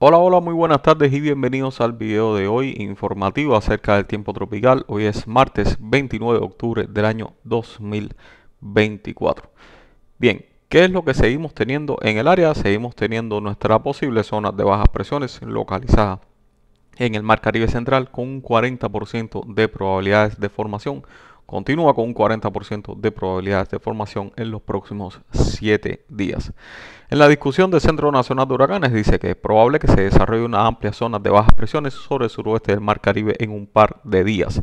Hola, hola, muy buenas tardes y bienvenidos al video de hoy informativo acerca del tiempo tropical. Hoy es martes 29 de octubre del año 2024. Bien, ¿qué es lo que seguimos teniendo en el área? Seguimos teniendo nuestra posible zona de bajas presiones localizada en el Mar Caribe Central con un 40% de probabilidades de formación Continúa con un 40% de probabilidades de formación en los próximos 7 días. En la discusión del Centro Nacional de Huracanes dice que es probable que se desarrolle una amplia zona de bajas presiones sobre el suroeste del Mar Caribe en un par de días.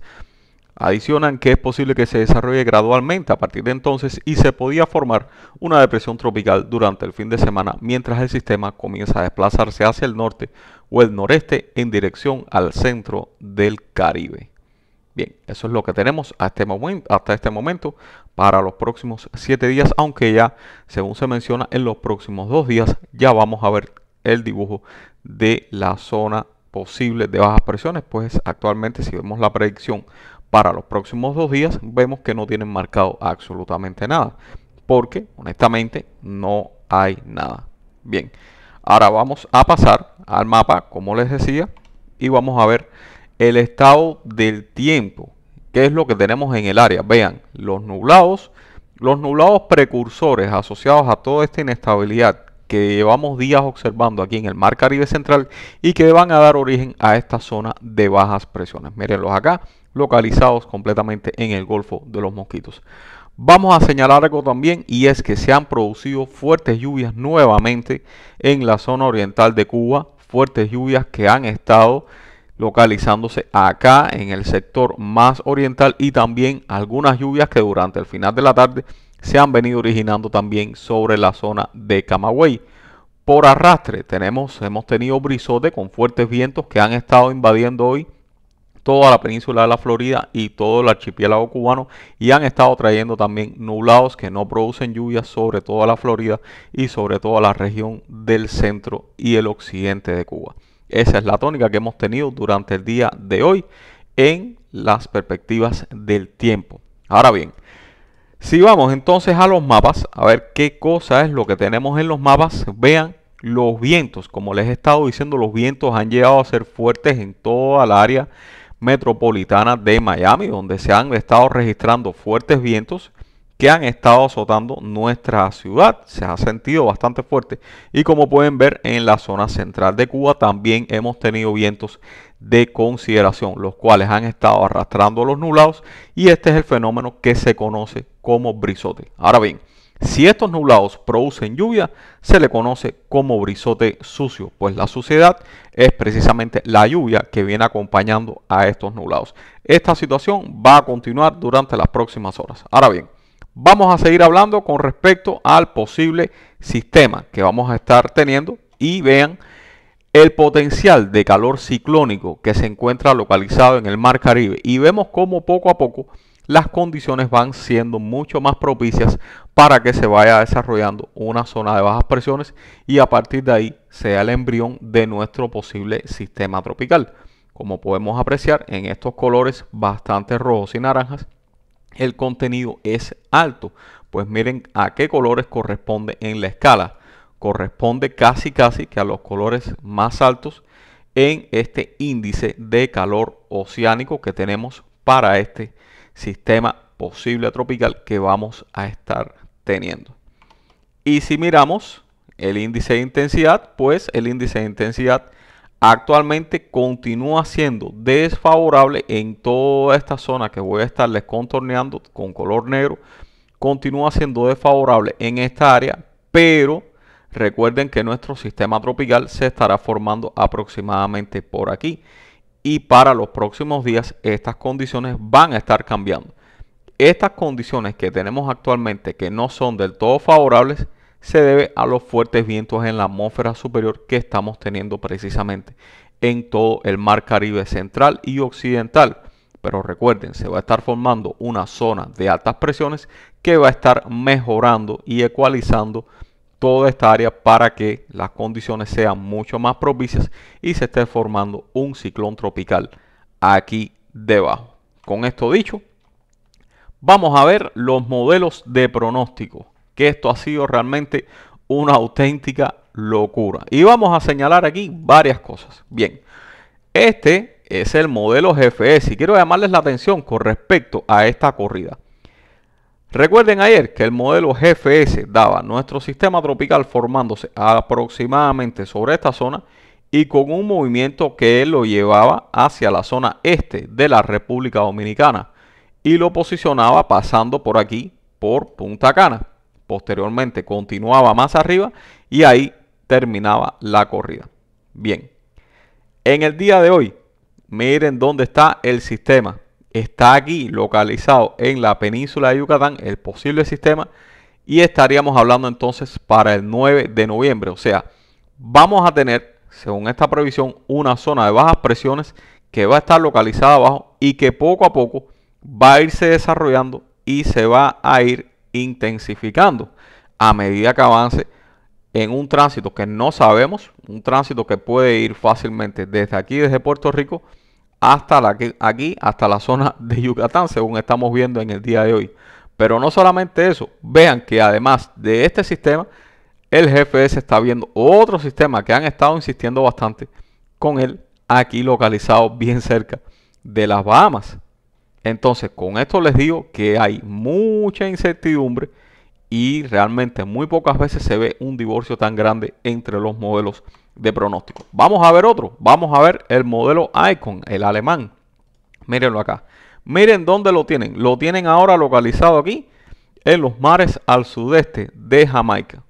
Adicionan que es posible que se desarrolle gradualmente a partir de entonces y se podía formar una depresión tropical durante el fin de semana mientras el sistema comienza a desplazarse hacia el norte o el noreste en dirección al centro del Caribe. Bien, eso es lo que tenemos hasta, este momento, para los próximos 7 días, aunque ya, según se menciona, en los próximos 2 días ya vamos a ver el dibujo de la zona posible de bajas presiones, pues actualmente si vemos la predicción para los próximos 2 días, vemos que no tienen marcado absolutamente nada, porque honestamente no hay nada. Bien, ahora vamos a pasar al mapa, como les decía, y vamos a ver el estado del tiempo. ¿Qué es lo que tenemos en el área? Vean, los nublados, los nublados precursores asociados a toda esta inestabilidad que llevamos días observando aquí en el Mar Caribe Central y que van a dar origen a esta zona de bajas presiones. Mírenlos acá, localizados completamente en el Golfo de los Mosquitos. Vamos a señalar algo también y es que se han producido fuertes lluvias nuevamente en la zona oriental de Cuba, fuertes lluvias que han estado localizándose acá en el sector más oriental y también algunas lluvias que durante el final de la tarde se han venido originando también sobre la zona de Camagüey. Por arrastre tenemos, hemos tenido brisote con fuertes vientos que han estado invadiendo hoy toda la península de la Florida y todo el archipiélago cubano y han estado trayendo también nublados que no producen lluvias sobre toda la Florida y sobre toda la región del centro y el occidente de Cuba. Esa es la tónica que hemos tenido durante el día de hoy en las perspectivas del tiempo. Ahora bien, si vamos entonces a los mapas, a ver qué cosa es lo que tenemos en los mapas, vean los vientos. Como les he estado diciendo, los vientos han llegado a ser fuertes en toda la área metropolitana de Miami, donde se han estado registrando fuertes vientos que han estado azotando nuestra ciudad. Se ha sentido bastante fuerte y como pueden ver en la zona central de Cuba también hemos tenido vientos de consideración, los cuales han estado arrastrando los nublados y este es el fenómeno que se conoce como brisote. Ahora bien, si estos nublados producen lluvia, se le conoce como brisote sucio, pues la suciedad es precisamente la lluvia que viene acompañando a estos nublados. Esta situación va a continuar durante las próximas horas. Ahora bien, vamos a seguir hablando con respecto al posible sistema que vamos a estar teniendo y vean el potencial de calor ciclónico que se encuentra localizado en el Mar Caribe y vemos cómo poco a poco las condiciones van siendo mucho más propicias para que se vaya desarrollando una zona de bajas presiones y a partir de ahí sea el embrión de nuestro posible sistema tropical. Como podemos apreciar en estos colores bastante rojos y naranjas, el contenido es alto. Pues miren a qué colores corresponde en la escala. Corresponde casi casi que a los colores más altos en este índice de calor oceánico que tenemos para este sistema posible tropical que vamos a estar teniendo. Y si miramos el índice de intensidad, pues el índice de intensidad actualmente continúa siendo desfavorable en toda esta zona que voy a estarles contorneando con color negro. Continúa siendo desfavorable en esta área, pero recuerden que nuestro sistema tropical se estará formando aproximadamente por aquí. Y para los próximos días estas condiciones van a estar cambiando. Estas condiciones que tenemos actualmente que no son del todo favorables se debe a los fuertes vientos en la atmósfera superior que estamos teniendo precisamente en todo el mar Caribe central y occidental. Pero recuerden, se va a estar formando una zona de altas presiones que va a estar mejorando y ecualizando toda esta área para que las condiciones sean mucho más propicias y se esté formando un ciclón tropical aquí debajo. Con esto dicho, vamos a ver los modelos de pronóstico que esto ha sido realmente una auténtica locura. Y vamos a señalar aquí varias cosas. Bien, este es el modelo GFS y quiero llamarles la atención con respecto a esta corrida. Recuerden ayer que el modelo GFS daba nuestro sistema tropical formándose aproximadamente sobre esta zona y con un movimiento que lo llevaba hacia la zona este de la República Dominicana y lo posicionaba pasando por aquí, por Punta Cana. Posteriormente continuaba más arriba y ahí terminaba la corrida. Bien, en el día de hoy, miren dónde está el sistema. Está aquí localizado en la península de Yucatán, el posible sistema, y estaríamos hablando entonces para el 9 de noviembre. O sea, vamos a tener, según esta previsión, una zona de bajas presiones que va a estar localizada abajo y que poco a poco va a irse desarrollando y se va a ir intensificando a medida que avance en un tránsito que no sabemos, un tránsito que puede ir fácilmente desde aquí, desde Puerto Rico, hasta la aquí, hasta la zona de Yucatán, según estamos viendo en el día de hoy. Pero no solamente eso, vean que además de este sistema, el GFS está viendo otro sistema que han estado insistiendo bastante con él aquí localizado bien cerca de las Bahamas. Entonces, con esto les digo que hay mucha incertidumbre y realmente muy pocas veces se ve un divorcio tan grande entre los modelos de pronóstico. Vamos a ver otro, vamos a ver el modelo Icon, el alemán. Mírenlo acá. Miren dónde lo tienen. Lo tienen ahora localizado aquí en los mares al sudeste de Jamaica.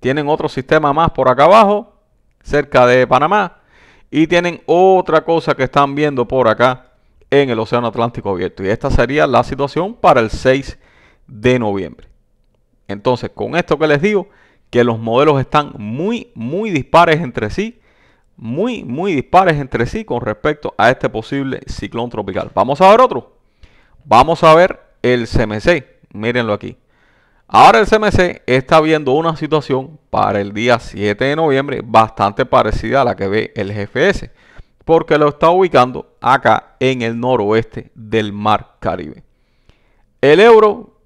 Tienen otro sistema más por acá abajo, cerca de Panamá. Y tienen otra cosa que están viendo por acá en el Océano Atlántico Abierto. Y esta sería la situación para el 6 de noviembre. Entonces, con esto que les digo, que los modelos están muy, muy dispares entre sí, muy, muy dispares entre sí con respecto a este posible ciclón tropical. Vamos a ver otro. Vamos a ver el CMC. Mírenlo aquí. Ahora el CMC está viendo una situación para el día 7 de noviembre bastante parecida a la que ve el GFS porque lo está ubicando acá en el noroeste del mar Caribe. El euro,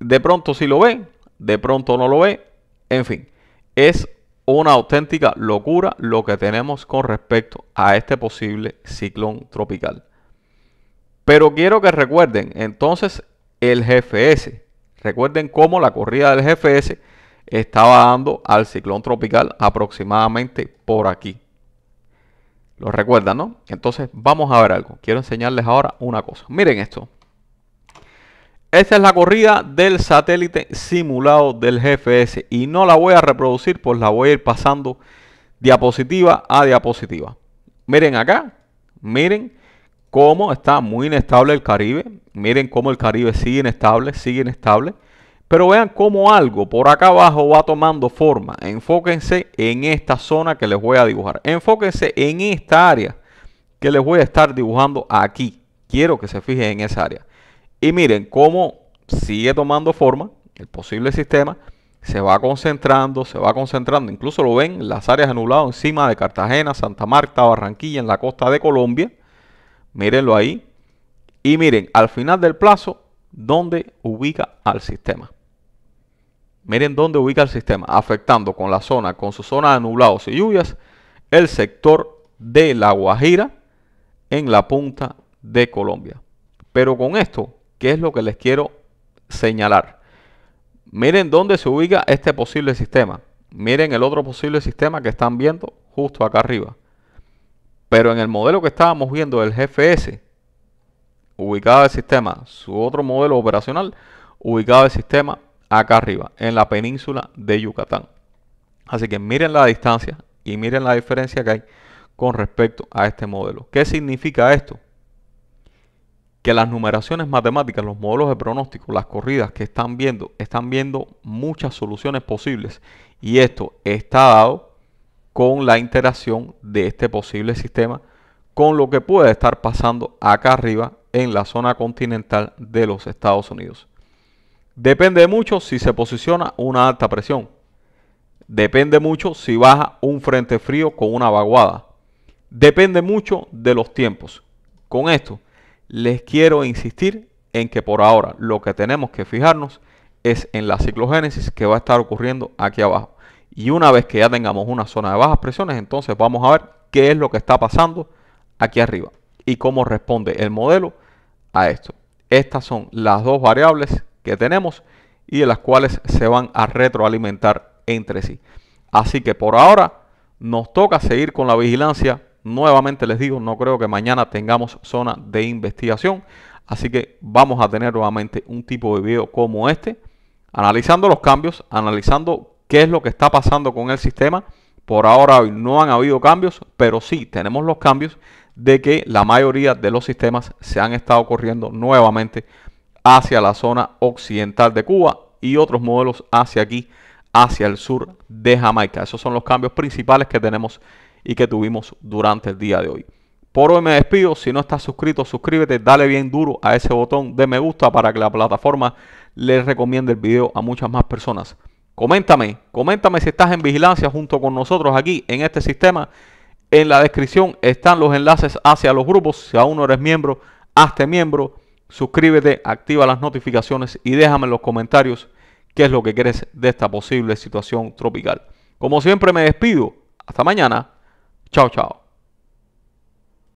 de pronto sí lo ve, de pronto no lo ve, en fin, es una auténtica locura lo que tenemos con respecto a este posible ciclón tropical. Pero quiero que recuerden entonces el GFS. Recuerden cómo la corrida del GFS estaba dando al ciclón tropical aproximadamente por aquí. Lo recuerdan, ¿no? Entonces vamos a ver algo. Quiero enseñarles ahora una cosa. Miren esto. Esta es la corrida del satélite simulado del GFS y no la voy a reproducir, pues la voy a ir pasando diapositiva a diapositiva. Miren acá, miren cómo está muy inestable el Caribe, miren cómo el Caribe sigue inestable, sigue inestable. Pero vean cómo algo por acá abajo va tomando forma. Enfóquense en esta zona que les voy a dibujar. Enfóquense en esta área que les voy a estar dibujando aquí. Quiero que se fijen en esa área. Y miren cómo sigue tomando forma el posible sistema. Se va concentrando, se va concentrando. Incluso lo ven las áreas anuladas encima de Cartagena, Santa Marta, Barranquilla, en la costa de Colombia. Mírenlo ahí. Y miren, al final del plazo, ¿dónde ubica al sistema? Miren dónde ubica el sistema, afectando con la zona, con su zona de nublados y lluvias, el sector de La Guajira en la punta de Colombia. Pero con esto, ¿qué es lo que les quiero señalar? Miren dónde se ubica este posible sistema. Miren el otro posible sistema que están viendo justo acá arriba. Pero en el modelo que estábamos viendo del GFS, ubicado el sistema, su otro modelo operacional, ubicado el sistema acá arriba, en la península de Yucatán. Así que miren la distancia y miren la diferencia que hay con respecto a este modelo. ¿Qué significa esto? Que las numeraciones matemáticas, los modelos de pronóstico, las corridas que están viendo, están viendo muchas soluciones posibles. Y esto está dado con la interacción de este posible sistema con lo que puede estar pasando acá arriba en la zona continental de los Estados Unidos. Depende mucho si se posiciona una alta presión. Depende mucho si baja un frente frío con una vaguada. Depende mucho de los tiempos. Con esto, les quiero insistir en que por ahora lo que tenemos que fijarnos es en la ciclogénesis que va a estar ocurriendo aquí abajo. Y una vez que ya tengamos una zona de bajas presiones, entonces vamos a ver qué es lo que está pasando aquí arriba y cómo responde el modelo a esto. Estas son las dos variables que tenemos y de las cuales se van a retroalimentar entre sí. Así que por ahora nos toca seguir con la vigilancia. Nuevamente les digo, no creo que mañana tengamos zona de investigación. Así que vamos a tener nuevamente un tipo de video como este, analizando los cambios, analizando qué es lo que está pasando con el sistema. Por ahora hoy no han habido cambios, pero sí tenemos los cambios de que la mayoría de los sistemas se han estado corriendo nuevamente hacia la zona occidental de Cuba y otros modelos hacia aquí, hacia el sur de Jamaica. Esos son los cambios principales que tenemos y que tuvimos durante el día de hoy. Por hoy me despido. Si no estás suscrito, suscríbete, dale bien duro a ese botón de me gusta para que la plataforma le recomiende el video a muchas más personas. Coméntame, coméntame si estás en vigilancia junto con nosotros aquí en este sistema. En la descripción están los enlaces hacia los grupos. Si aún no eres miembro, hazte miembro suscríbete, activa las notificaciones y déjame en los comentarios qué es lo que crees de esta posible situación tropical. Como siempre me despido. Hasta mañana. Chao, chao.